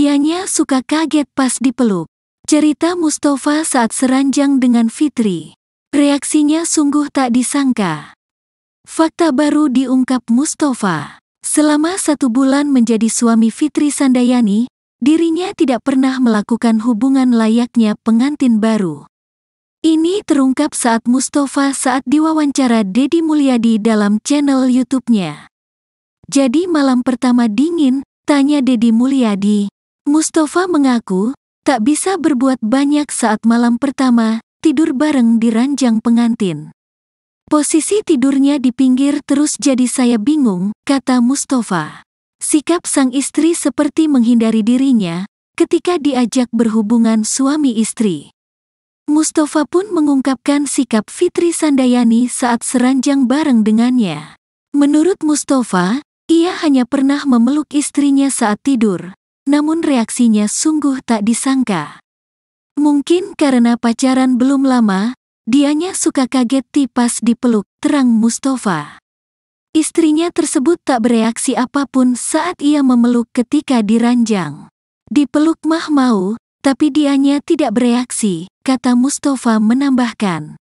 Dianya suka kaget pas dipeluk. Cerita Mustafa saat seranjang dengan Fitri. Reaksinya sungguh tak disangka. Fakta baru diungkap Mustafa. Selama satu bulan menjadi suami Fitri Sandayani, dirinya tidak pernah melakukan hubungan layaknya pengantin baru. Ini terungkap saat Mustafa saat diwawancara Dedi Mulyadi dalam channel YouTube-nya. Jadi malam pertama dingin, tanya Dedi Mulyadi, Mustafa mengaku tak bisa berbuat banyak saat malam pertama tidur bareng di ranjang pengantin. Posisi tidurnya di pinggir terus jadi saya bingung, kata Mustafa. Sikap sang istri seperti menghindari dirinya ketika diajak berhubungan suami istri. Mustafa pun mengungkapkan sikap Fitri Sandayani saat seranjang bareng dengannya. Menurut Mustafa, ia hanya pernah memeluk istrinya saat tidur, namun reaksinya sungguh tak disangka. Mungkin karena pacaran belum lama, dianya suka kaget tipas dipeluk terang Mustafa. Istrinya tersebut tak bereaksi apapun saat ia memeluk ketika diranjang. Dipeluk mah mau, tapi dianya tidak bereaksi, kata Mustafa menambahkan.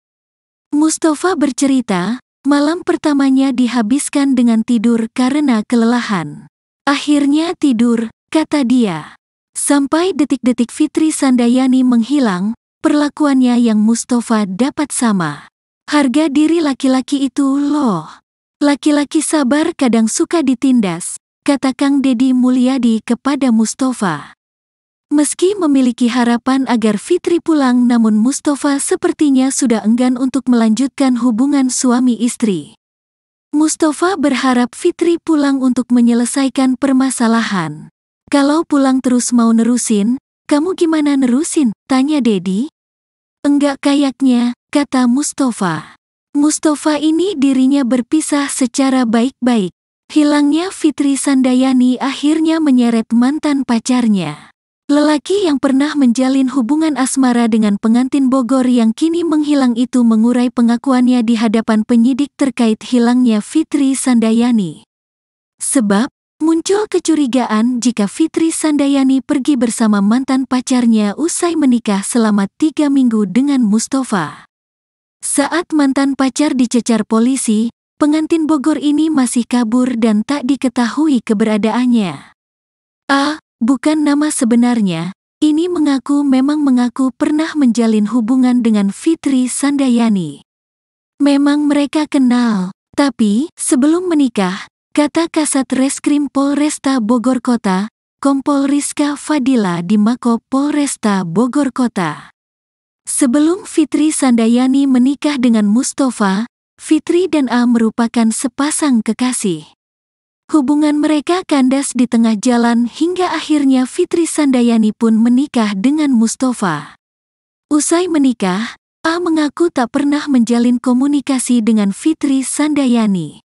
Mustafa bercerita, malam pertamanya dihabiskan dengan tidur karena kelelahan. Akhirnya tidur, kata dia. Sampai detik-detik Fitri Sandayani menghilang, perlakuannya yang Mustafa dapat sama. Harga diri laki-laki itu loh. Laki-laki sabar kadang suka ditindas, kata Kang Dedi Mulyadi kepada Mustafa. Meski memiliki harapan agar Fitri pulang namun Mustafa sepertinya sudah enggan untuk melanjutkan hubungan suami istri. Mustafa berharap Fitri pulang untuk menyelesaikan permasalahan. Kalau pulang terus mau nerusin, kamu gimana nerusin? Tanya Dedi. Enggak kayaknya, kata Mustafa. Mustafa ini dirinya berpisah secara baik-baik. Hilangnya Fitri Sandayani akhirnya menyeret mantan pacarnya. Lelaki yang pernah menjalin hubungan asmara dengan pengantin Bogor yang kini menghilang itu mengurai pengakuannya di hadapan penyidik terkait hilangnya Fitri Sandayani. Sebab, Muncul kecurigaan jika Fitri Sandayani pergi bersama mantan pacarnya usai menikah selama tiga minggu dengan Mustafa. Saat mantan pacar dicecar polisi, pengantin Bogor ini masih kabur dan tak diketahui keberadaannya. A. Bukan nama sebenarnya, ini mengaku memang mengaku pernah menjalin hubungan dengan Fitri Sandayani. Memang mereka kenal, tapi sebelum menikah, Kata Kasat Reskrim Polresta Bogor Kota, Kompol Rizka Fadila di Mako Polresta Bogor Kota. Sebelum Fitri Sandayani menikah dengan Mustafa, Fitri dan A merupakan sepasang kekasih. Hubungan mereka kandas di tengah jalan hingga akhirnya Fitri Sandayani pun menikah dengan Mustafa. Usai menikah, A mengaku tak pernah menjalin komunikasi dengan Fitri Sandayani.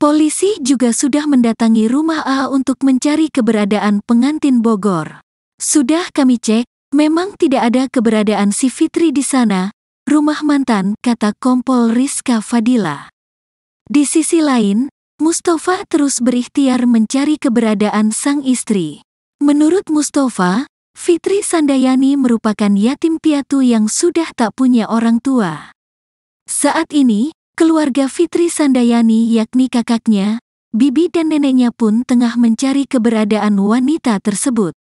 Polisi juga sudah mendatangi rumah A untuk mencari keberadaan pengantin Bogor. Sudah kami cek, memang tidak ada keberadaan si Fitri di sana, rumah mantan, kata Kompol Rizka Fadila. Di sisi lain, Mustafa terus berikhtiar mencari keberadaan sang istri. Menurut Mustafa, Fitri Sandayani merupakan yatim piatu yang sudah tak punya orang tua. Saat ini, Keluarga Fitri Sandayani yakni kakaknya, bibi dan neneknya pun tengah mencari keberadaan wanita tersebut.